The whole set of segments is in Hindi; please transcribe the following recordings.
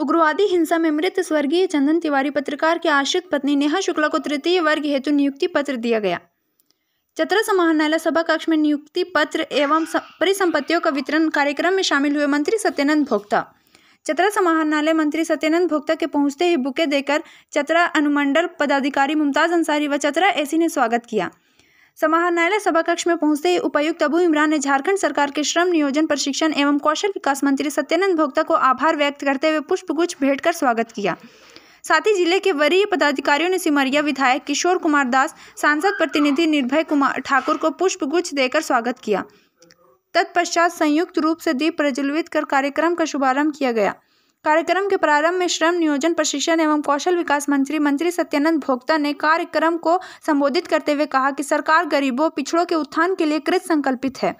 उग्रवादी हिंसा में मृत स्वर्गीय चंदन तिवारी पत्रकार की आश्रित पत्नी नेहा शुक्ला को तृतीय वर्ग हेतु नियुक्ति पत्र दिया गया चतरा समाहरणालय सभा कक्ष में नियुक्ति पत्र एवं परिसंपत्तियों का वितरण कार्यक्रम में शामिल हुए मंत्री सत्यानंद भोक्ता चतरा समाहरणालय मंत्री सत्यानंद भोक्ता के पहुंचते ही बुके देकर चतरा अनुमंडल पदाधिकारी मुमताज अंसारी व चतरा एसी ने स्वागत किया समाहरणालय सभाकक्ष में पहुंचते ही उपायुक्त अबू इमरान ने झारखंड सरकार के श्रम नियोजन प्रशिक्षण एवं कौशल विकास मंत्री सत्यानंद भोक्ता को आभार व्यक्त करते हुए पुष्पगुच्छ भेंट कर स्वागत किया साथ ही जिले के वरीय पदाधिकारियों ने सिमरिया विधायक किशोर कुमार दास सांसद प्रतिनिधि निर्भय कुमार ठाकुर को पुष्पगुच्छ देकर स्वागत किया तत्पश्चात संयुक्त रूप से दीप प्रज्वलित कर कार्यक्रम का शुभारंभ किया गया कार्यक्रम के प्रारंभ में श्रम नियोजन प्रशिक्षण एवं कौशल विकास मंत्री मंत्री सत्यानंद भोक्ता ने कार्यक्रम को संबोधित करते हुए कहा कि सरकार गरीबों पिछड़ों के उत्थान के लिए कृत संकल्पित है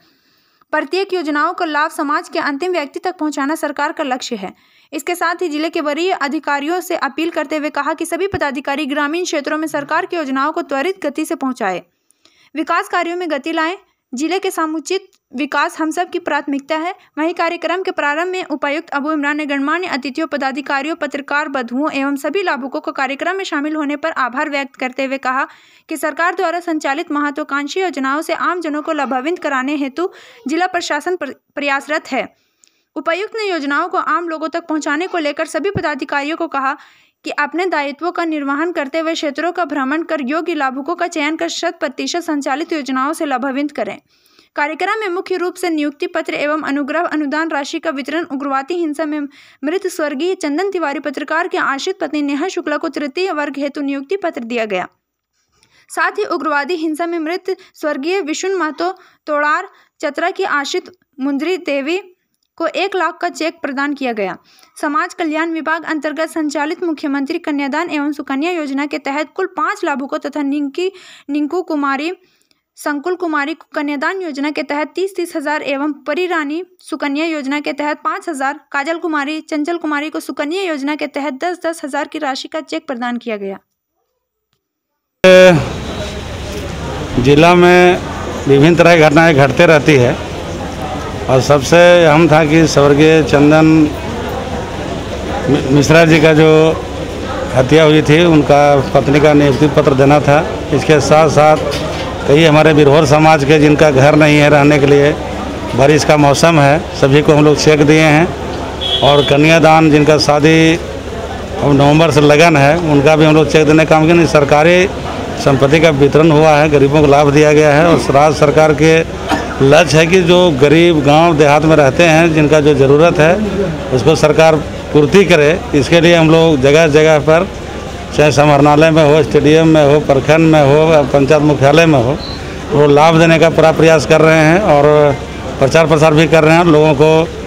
प्रत्येक योजनाओं का लाभ समाज के अंतिम व्यक्ति तक पहुंचाना सरकार का लक्ष्य है इसके साथ ही जिले के वरीय अधिकारियों से अपील करते हुए कहा कि सभी पदाधिकारी ग्रामीण क्षेत्रों में सरकार की योजनाओं को त्वरित गति से पहुँचाए विकास कार्यों में गति लाएं जिले के समुचित विकास हम सब की प्राथमिकता है वहीं कार्यक्रम के प्रारंभ में उपायुक्त अबू इमरान ने गणमान्य अतिथियों पदाधिकारियों पत्रकार बधुओं एवं सभी लाभुकों को कार्यक्रम में शामिल होने पर आभार व्यक्त करते हुए कहा कि सरकार द्वारा संचालित महत्वाकांक्षी योजनाओं से आमजनों को लाभान्वित कराने हेतु जिला प्रशासन प्रयासरत है उपायुक्त ने योजनाओं को आम लोगों तक पहुंचाने को लेकर सभी पदाधिकारियों को कहा कि अपने दायित्वों का निर्वहन करते हुए क्षेत्रों का भ्रमण कर योग्य लाभुकों का चयन कर शत प्रतिशत संचालित योजनाओं से लाभान्वित करें कार्यक्रम में मुख्य रूप से नियुक्ति पत्र एवं अनुग्रह अनुदान राशि का वितरण उग्रवादी हिंसा में मृत स्वर्गीय चंदन तिवारी पत्रकार के आश्रित पत्नी नेहा शुक्ला को तृतीय वर्ग हेतु नियुक्ति पत्र दिया गया साथ ही उग्रवादी हिंसा में मृत स्वर्गीय विशुन महतो तोड़ार चतरा की आश्रित मुंद्री देवी को एक लाख का चेक प्रदान किया गया समाज कल्याण विभाग अंतर्गत संचालित मुख्यमंत्री कन्यादान एवं सुकन्या योजना के तहत कुल पाँच लाभुकों तथा निंकी निंकू कुमारी संकुल कुमारी कन्यादान योजना के तहत तीस तीस हजार एवं परी रानी सुकन्या योजना के तहत पाँच हजार काजल कुमारी चंचल कुमारी को सुकन्या योजना के तहत दस दस हजार की राशि का चेक प्रदान किया गया जिला में विभिन्न तरह की घटनाएं घटते रहती है और सबसे अहम था कि स्वर्गीय चंदन मिश्रा जी का जो हत्या हुई थी उनका पत्नी का नियुक्ति पत्र देना था इसके साथ साथ कई हमारे बिरहोर समाज के जिनका घर नहीं है रहने के लिए बारिश का मौसम है सभी को हम लोग चेक दिए हैं और कन्यादान जिनका शादी अब नवंबर से लगन है उनका भी हम लोग चेक देने काम किया सरकारी संपत्ति का वितरण हुआ है गरीबों को लाभ दिया गया है और राज्य सरकार के लक्ष्य है कि जो गरीब गांव देहात में रहते हैं जिनका जो ज़रूरत है उसको सरकार पूर्ति करे इसके लिए हम लोग जगह जगह पर चाहे समरणालय में हो स्टेडियम में हो प्रखंड में हो पंचायत मुख्यालय में हो वो लाभ देने का पूरा प्रयास कर रहे हैं और प्रचार प्रसार भी कर रहे हैं लोगों को